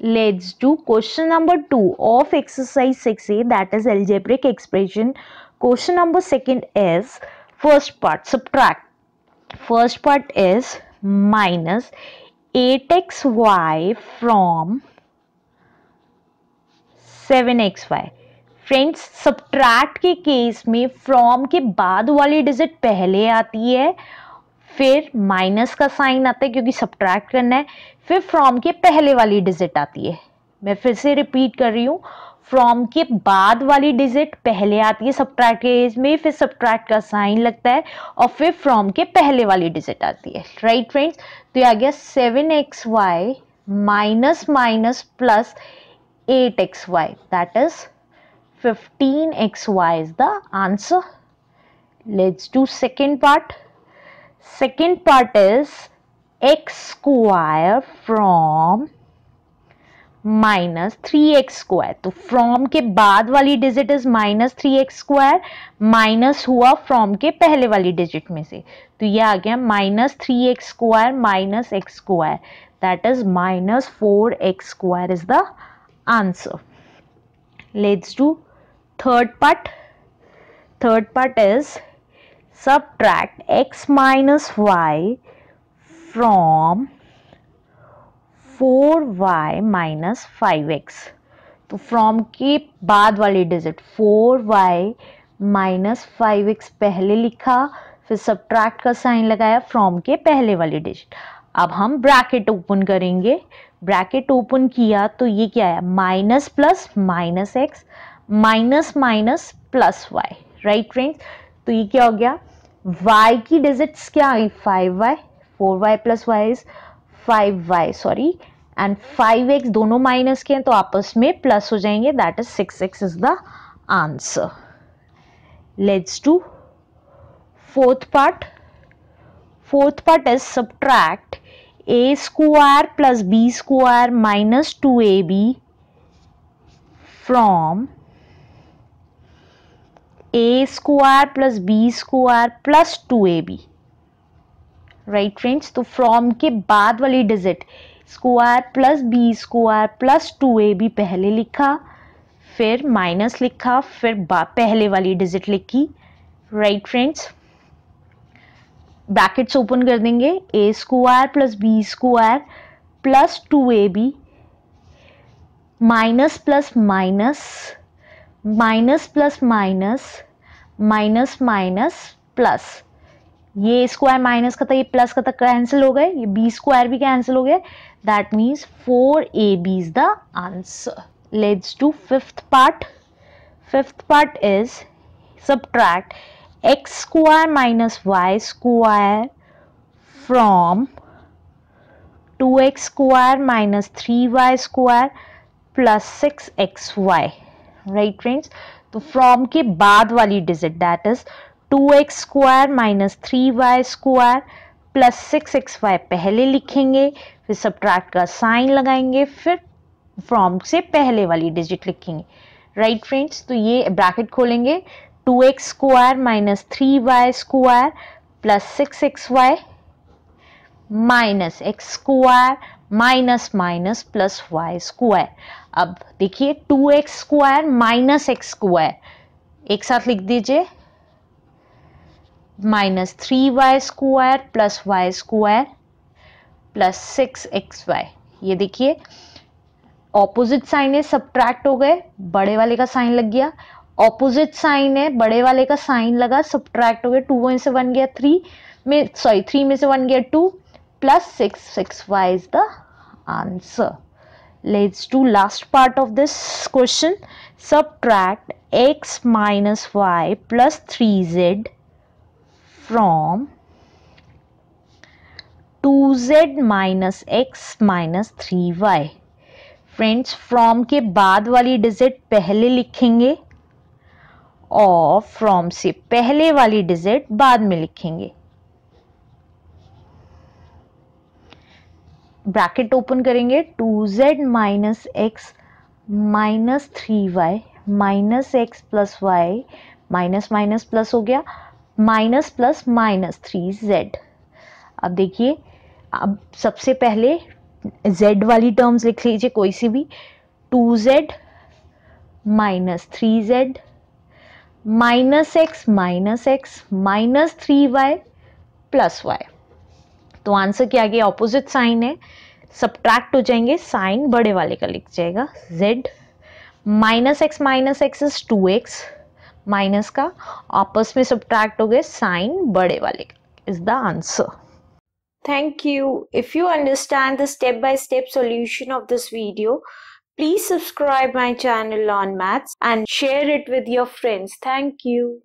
let's do question number 2 of exercise 6a that is algebraic expression question number second is first part subtract first part is minus 8xy from 7xy friends subtract के case में from के बाद वाली digit पहले आती है फिर minus का साइन आता है क्योंकि सब्ट्रैक्ट करना है फिर फ्रॉम के पहले वाली डिजिट आती है मैं फिर से रिपीट कर रही हूँ फ्रॉम के बाद वाली डिजिट पहले आती है सब्ट्रैक्ट के एज में फिर सब्ट्रैक्ट का साइन लगता है और फिर फ्रॉम के पहले वाली डिजिट आती है राइट फ्रेंड्स तो ये आ गया seven x y minus minus plus eight x y that is fifteen x y is the answer let's do second part second part is x square from minus three x square तो from के बाद वाली digit is minus three x square minus हुआ from के पहले वाली digit में से तो ये आ गया minus three x square minus x square that is minus four x square is the answer let's do third part third part is subtract x minus y from 4y minus 5x तो from के बाद वाली digit 4y minus 5x पहले लिखा फिर subtract का sign लगाया from के पहले वाली डिजिट अब हम ब्रैकेट ओपन करेंगे ब्रैकेट ओपन किया तो ये क्या है minus plus minus x minus minus plus y right friends तो ये क्या हो गया y की डिजिट्स क्या आई five y four y plus y is five y sorry and five x दोनों माइनस के हैं तो आपस में प्लस हो जाएंगे that is six x is the answer let's to fourth part fourth part is subtract a square plus b square minus two a b from a square plus b square plus two a b right friends तो from के बाद वाली digit square plus b square plus two a b पहले लिखा फिर minus लिखा फिर पहले वाली डिजिट लिखी राइट फ्रेंड्स ब्रैकेट्स ओपन कर देंगे a square plus b square plus two a b minus plus minus minus plus minus minus minus plus ये स्क्वायर माइनस का था ये प्लस का था कैंसिल हो गए ये बी स्क्वायर भी कैंसिल हो गए that means four a b is the answer let's to fifth part fifth part is subtract x square minus y square from two x square minus three y square plus six x y right friends तो from के बाद वाली digit that is two x square minus three y square plus six x y पहले लिखेंगे फिर subtract का sign लगाएंगे फिर फ्रॉम से पहले वाली डिजिट लिखेंगे राइट right, फ्रेंड्स तो ये ब्रैकेट खोलेंगे two x square minus three y square plus six x y minus x square minus minus plus y square अब देखिए two x square minus x square एक साथ लिख दीजिए minus three y square plus y square plus six x y ये देखिए opposite sign है subtract हो गए बड़े वाले का साइन लग गया ऑपोजिट साइन है बड़े वाले का साइन लगा सब्ट्रैक्ट हो गया टू वन से वन गया थ्री में सॉरी थ्री में से वन गया two plus 6 y is the answer let's do last part of this question subtract x minus y plus 3z from 2z minus x minus 3y friends from के बाद वाली digit पहले लिखेंगे और from से पहले वाली डिजिट बाद में लिखेंगे ब्रैकेट ओपन करेंगे two z minus x minus three y minus x plus y minus minus plus हो गया minus plus minus three z अब देखिए अब सबसे पहले z वाली टर्म्स लिख लीजिए कोई सी भी two z minus three z minus x minus x minus three y plus y तो आंसर क्या आ ऑपोजिट साइन है सब्ट्रैक्ट हो जाएंगे साइन बड़े वाले का लिख जाएगा z minus x minus x is two minus का आपस में सब्ट्रैक्ट हो गए साइन बड़े वाले का is the answer thank you if you understand the step by step solution of this video please subscribe my channel on maths and share it with your friends thank you